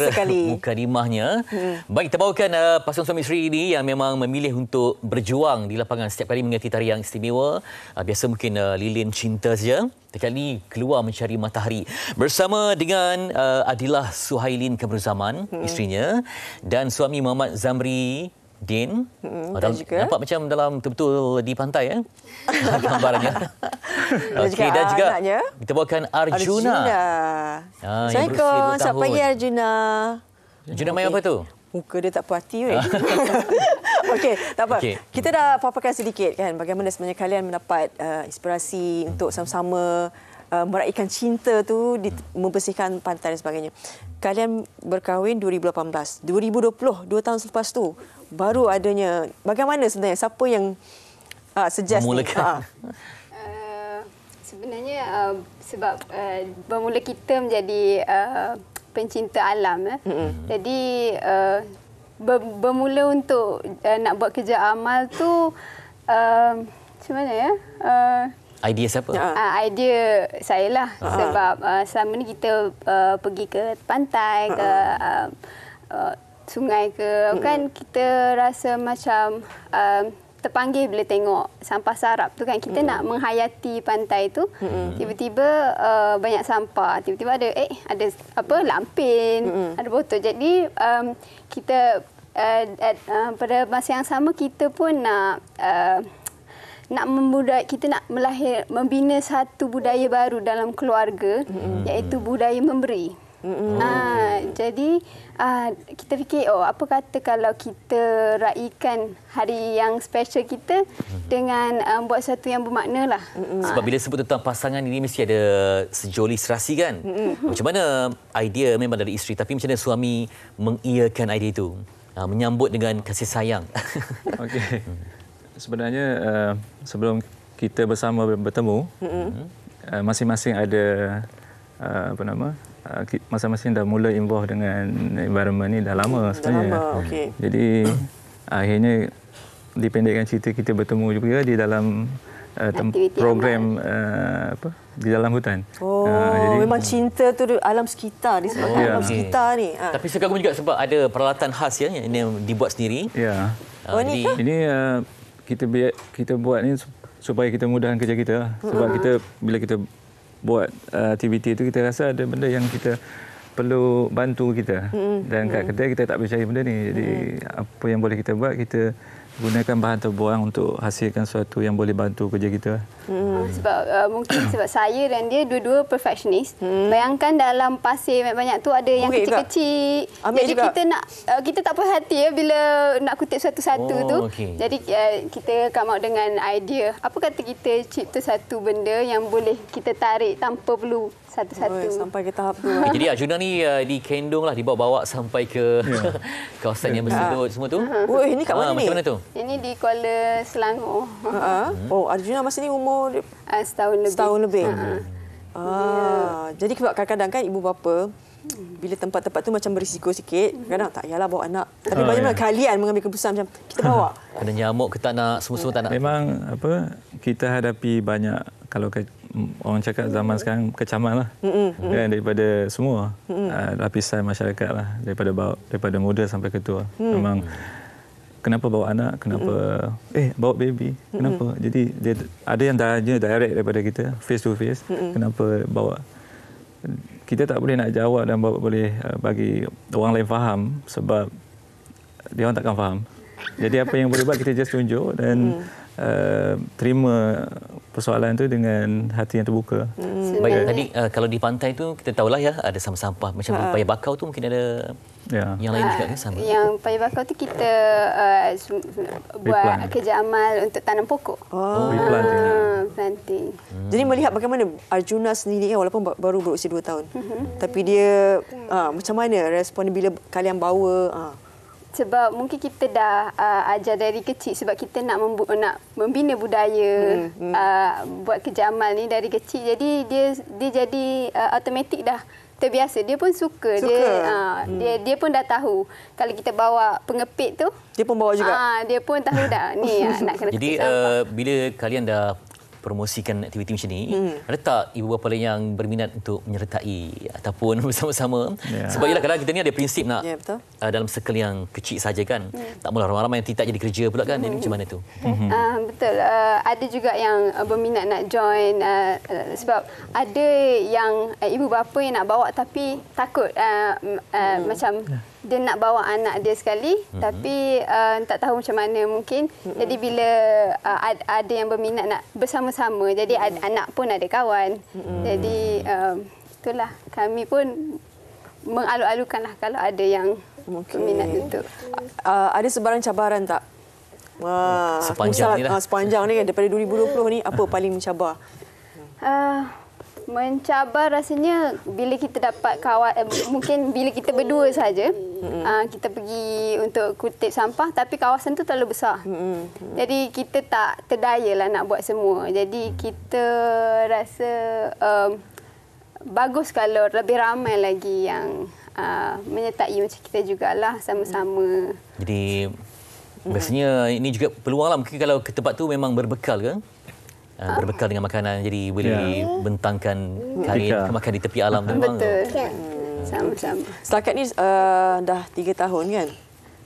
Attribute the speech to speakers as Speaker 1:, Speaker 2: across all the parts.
Speaker 1: antara sekali.
Speaker 2: mukadimahnya. Hmm. Baik, terbawakan uh, pasangan suami isteri ini yang memang memilih untuk berjuang di lapangan setiap kali mengerti tarian yang istimewa. Uh, biasa mungkin uh, lilin cinta saja. Sekali keluar mencari matahari bersama dengan uh, Adilah Suhailin Kamruzaman, hmm. isterinya. Dan suami Muhammad Zamri Din.
Speaker 3: Hmm, oh, dalam, juga. Nampak
Speaker 2: macam dalam betul-betul di pantai ya. Eh? Gambarnya.
Speaker 3: dan juga, okay, dan juga
Speaker 2: kita bawakan Arjuna. Arjuna. Ah, Assalamualaikum. Selamat pagi
Speaker 3: Arjuna. Arjuna okay. main apa tu? Muka dia tak puas hati. Ah. Okey, tak apa. Okay. Kita dah paparkan sedikit kan bagaimana sebenarnya kalian mendapat uh, inspirasi hmm. untuk sama-sama uh, meraihkan cinta tu di, hmm. membersihkan pantai dan sebagainya. Kalian berkahwin 2018. 2020, dua tahun selepas tu baru adanya bagaimana sebenarnya siapa yang uh, suggest ni? Uh.
Speaker 2: Uh,
Speaker 4: sebenarnya uh, sebab uh, bermula kita menjadi uh, pencinta alam eh. hmm Jadi uh, bermula untuk uh, nak buat kerja amal tu uh, macam mana ya? Uh,
Speaker 2: idea siapa? Uh,
Speaker 4: idea saya lah uh-huh. sebab uh, selama ni kita uh, pergi ke pantai ke uh-huh. uh, uh, sungai ke hmm. kan kita rasa macam uh, terpanggil bila tengok sampah sarap tu kan kita hmm. nak menghayati pantai tu hmm. tiba-tiba uh, banyak sampah tiba-tiba ada eh ada apa lampin hmm. ada botol jadi um, kita uh, at, uh, pada masa yang sama kita pun nak uh, nak membudak kita nak melahir membina satu budaya baru dalam keluarga hmm. iaitu budaya memberi Mm-hmm. Oh, ah, jadi uh, kita fikir oh apa kata kalau kita raikan hari yang special kita mhm. dengan um, buat satu yang bermakna lah. Mm-hmm. Sebab
Speaker 2: bila sebut tentang pasangan ini mesti ada sejoli serasi kan? Mm-hmm. Macam mana idea memang dari isteri tapi macam mana suami mengiyakan idea itu? Uh, menyambut dengan kasih sayang. Okey. Sebenarnya uh, sebelum kita bersama bertemu,
Speaker 4: mm-hmm.
Speaker 1: uh, masing-masing ada uh, apa nama? Ah, masing-masing dah mula involve dengan environment ni dah lama hmm, sebenarnya. Dah lama, okay. Jadi akhirnya dipendekkan cerita kita bertemu juga di dalam uh, program uh, apa di dalam hutan.
Speaker 3: Oh, uh, jadi, memang cinta tu alam sekitar di sebab oh, alam yeah. sekitar ni.
Speaker 2: Ha. Tapi sekarang juga sebab ada peralatan khas ya yang ini dibuat sendiri. Ya. Yeah. Uh, oh, jadi ini
Speaker 1: uh, kita biar, kita buat ni supaya kita mudahkan kerja kita lah. sebab mm-hmm. kita bila kita buat aktiviti uh, itu kita rasa ada benda yang kita perlu bantu kita. Mm -hmm. Dan kat kedai kita tak boleh cari benda ni. Jadi mm -hmm. apa yang boleh kita buat kita gunakan bahan terbuang untuk hasilkan sesuatu yang boleh bantu kerja kita.
Speaker 4: Hmm, sebab uh, mungkin sebab saya dan dia dua-dua perfectionist. Hmm. Bayangkan dalam pasir banyak-banyak tu ada yang okay, kecil-kecil. Jadi juga. kita nak uh, kita tak puas hati ya bila nak kutip satu-satu oh, tu. Okay. Jadi uh, kita come out dengan idea. Apa kata kita cipta satu benda yang boleh kita tarik tanpa perlu satu-satu. Oh, sampai ke tahap tu.
Speaker 2: Jadi Arjuna ni uh, di kendung lah dibawa-bawa sampai ke yeah. kawasan yeah. yang bersudut yeah. semua tu. Oh, ini kat ah, mana ha, ni? Macam mana tu?
Speaker 3: Ini di Kuala Selangor. Uh-huh. Oh, Arjuna masa ni umur uh, setahun lebih. Setahun lebih. Uh-huh. Ah, yeah. jadi kadang-kadang kan ibu bapa bila tempat-tempat tu macam berisiko sikit, kadang tak yalah bawa anak. Tapi ah, banyak oh, ya. yeah. kalian mengambil keputusan macam kita bawa.
Speaker 2: Ada
Speaker 1: nyamuk ke tak nak, semua-semua tak nak. Memang apa kita hadapi banyak kalau ke, orang cakap zaman sekarang kecaman lah. Mm-mm. Hmm, hmm. Kan daripada semua uh, lapisan masyarakat lah. Daripada, bawa, daripada muda sampai ketua. Mm. Memang kenapa bawa anak kenapa mm eh bawa baby kenapa mm-hmm. jadi dia ada yang tanya direct daripada kita face to face mm-hmm. kenapa bawa kita tak boleh nak jawab dan bawa boleh uh, bagi orang lain faham sebab dia orang takkan faham jadi apa yang boleh buat kita just tunjuk dan mm uh, terima persoalan itu dengan hati yang terbuka mm-hmm.
Speaker 2: Yeah. Baik, tadi uh, kalau di pantai tu kita tahulah ya ada sampah-sampah macam uh. Ha. paya bakau tu mungkin ada Ya. Yang lain juga kan sama. Yang
Speaker 4: paya bakau tu kita uh, buat kerja amal untuk tanam pokok. Oh, uh, planting. planting.
Speaker 2: Hmm.
Speaker 3: Jadi melihat bagaimana Arjuna sendiri walaupun baru berusia 2 tahun.
Speaker 4: Mhm. tapi
Speaker 3: dia uh, macam mana respon bila kalian bawa uh,
Speaker 4: sebab mungkin kita dah uh, ajar dari kecil sebab kita nak membu- nak membina budaya hmm, hmm. Uh, buat kerja amal ni dari kecil jadi dia dia jadi uh, automatik dah terbiasa dia pun suka, suka. dia uh, hmm. dia dia pun dah tahu kalau kita bawa pengepit tu dia pun bawa juga uh, dia pun tahu dah ni uh, nak kena jadi
Speaker 2: uh, bila kalian dah promosikan aktiviti macam ni hmm. ada tak ibu bapa lain yang berminat untuk menyertai ataupun bersama-sama yeah. sebab ialah kadang kita ni ada prinsip nak yeah, ya, uh, dalam circle yang kecil saja kan hmm. tak mula ramai-ramai yang tidak jadi kerja pula kan hmm. ini macam mana tu okay. uh, eh, mhm.
Speaker 4: ah, betul uh, ada juga yang uh, berminat nak join ah, uh, sebab ada yang uh, ibu bapa yang nak bawa tapi takut uh, uh, hmm. macam yeah dia nak bawa anak dia sekali mm-hmm. tapi uh, tak tahu macam mana mungkin mm-hmm. jadi bila uh, eh, ada, ada yang berminat nak bersama-sama jadi mm-hmm. anak pun ada kawan mm-hmm. jadi uh, itulah kami pun mengalu-alukanlah kalau
Speaker 3: ada yang okay. berminat untuk uh, ada sebarang cabaran tak wah sepanjang ni lah. Ah, sepanjang ni kan daripada 2020 ni apa paling mencabar uh,
Speaker 4: mencabar rasanya bila kita dapat kawan eh, mungkin bila kita berdua saja uh, kita pergi untuk kutip sampah tapi kawasan tu terlalu besar. Jadi kita tak terdaya lah nak buat semua. Jadi kita rasa um, bagus kalau lebih ramai lagi yang uh, menyertai macam kita juga lah sama-sama.
Speaker 2: Jadi mm. biasanya ini juga peluanglah mungkin kalau ke tempat tu memang berbekal kan? uh, berbekal dengan makanan jadi boleh yeah. bentangkan hmm. karir makan di tepi alam tu. Betul. Hmm.
Speaker 3: Ya. Sama-sama. Setakat ni uh, dah tiga tahun kan?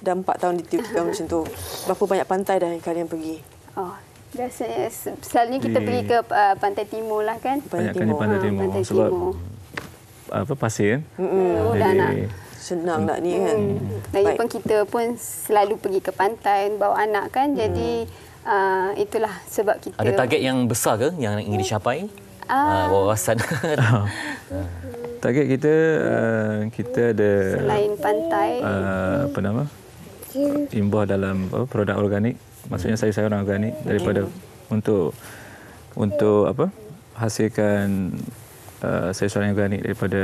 Speaker 3: Dah empat tahun di tepi alam macam tu. Berapa banyak pantai dah yang kalian pergi?
Speaker 4: Oh, biasanya selalunya kita di... pergi ke uh, pantai timur lah kan? Pantai ah, timur. Banyak pantai timur. Ha, pantai Sebab timur.
Speaker 1: apa pasir kan? Mm-hmm. Oh, jadi... nak.
Speaker 4: Senang nak ni kan? Hmm. Lagipun kita pun selalu pergi ke pantai bawa anak kan? Jadi uh, itulah sebab kita ada target
Speaker 2: yang besar ke yang ingin dicapai uh, wawasan
Speaker 1: target kita uh, kita ada selain
Speaker 4: pantai uh, apa
Speaker 1: nama imbuh dalam uh, produk organik maksudnya saya saya orang organik daripada hmm. untuk untuk apa hasilkan uh, sayuran organik daripada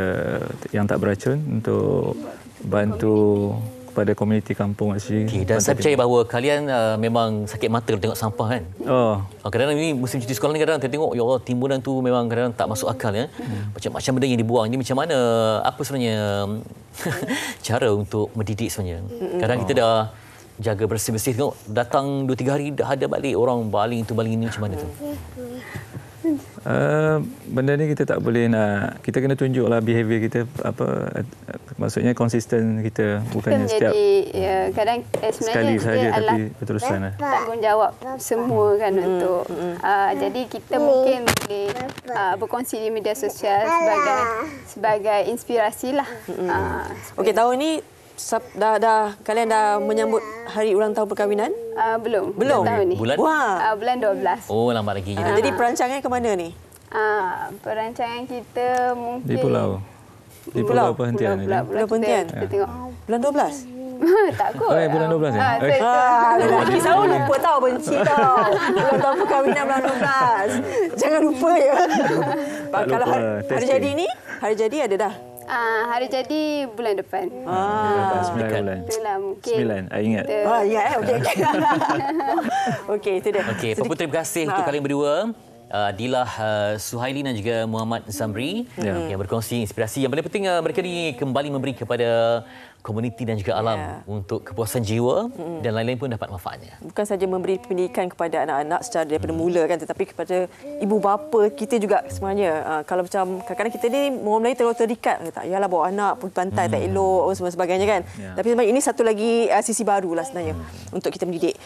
Speaker 1: yang tak beracun untuk bantu kepada komuniti kampung Aksi. Okay, dan Pantai saya percaya
Speaker 2: bahawa kalian uh, memang sakit mata tengok sampah kan? Oh. Kadang-kadang ini musim cuti sekolah ni kadang-kadang kita tengok ya Allah timbunan tu memang kadang-kadang tak masuk akal ya. Hmm. Macam macam benda yang dibuang ni macam mana apa sebenarnya um, cara untuk mendidik sebenarnya? Kadang oh. kita dah jaga bersih-bersih tengok datang 2 3 hari dah ada balik orang baling tu baling ini macam mana tu? Uh,
Speaker 1: benda ni kita tak boleh nak kita kena tunjuklah behavior kita apa maksudnya konsisten kita bukannya kita setiap jadi,
Speaker 4: ya, kadang eh, sekali saja tapi berterusan eh, lah. tanggungjawab Bapak. semua kan hmm. untuk
Speaker 3: hmm. Uh,
Speaker 4: jadi kita hmm. mungkin boleh uh, berkongsi di media sosial sebagai sebagai inspirasi lah hmm. uh,
Speaker 3: okey tahun ni sab, dah, dah kalian dah menyambut hari ulang tahun perkahwinan? Uh, belum.
Speaker 4: Belum.
Speaker 2: Tahun ni. Bulan? Wah.
Speaker 3: Uh, bulan 12.
Speaker 2: Oh, lambat lagi. Uh, jadi
Speaker 3: perancangan ke mana ni? Uh,
Speaker 4: perancangan kita mungkin di pulau.
Speaker 2: Di pulau, pulau perhentian. Pulau,
Speaker 4: perhentian. Kita, tengok.
Speaker 3: Bulan 12. tak
Speaker 1: kot. Eh, bulan 12 ni. Ha, saya lelaki selalu lupa
Speaker 4: tau
Speaker 3: benci tau. Bulan tahun perkahwinan bulan 12. Jangan lupa ya.
Speaker 4: Tak lupa. Kalau hari, hari jadi ni, hari jadi ada dah. Ah, hari jadi bulan depan.
Speaker 1: Ah, ah. sembilan ah,
Speaker 2: bulan.
Speaker 3: Itulah mungkin.
Speaker 1: Sembilan,
Speaker 2: saya ingat. Ah,
Speaker 1: ingat ya, eh? Okey.
Speaker 3: okay, itu dia. Okey, Puan
Speaker 2: Putri, terima kasih untuk ah. kalian berdua uh, Dilah uh, Suhaili dan juga Muhammad Zamri hmm. yeah. yang berkongsi inspirasi yang paling penting uh, mereka ni kembali memberi kepada komuniti dan juga alam yeah. untuk kepuasan jiwa mm. dan lain-lain pun dapat manfaatnya.
Speaker 3: Bukan saja memberi pendidikan kepada anak-anak secara daripada mm. mula kan tetapi kepada ibu bapa kita juga sebenarnya. Uh, kalau macam kadang-kadang kita ni orang Melayu terlalu terikat kata iyalah bawa anak pun pantai mm. tak hmm. elok dan oh, sebagainya kan. Yeah. Tapi sebenarnya ini satu lagi uh, sisi barulah sebenarnya mm. untuk kita mendidik.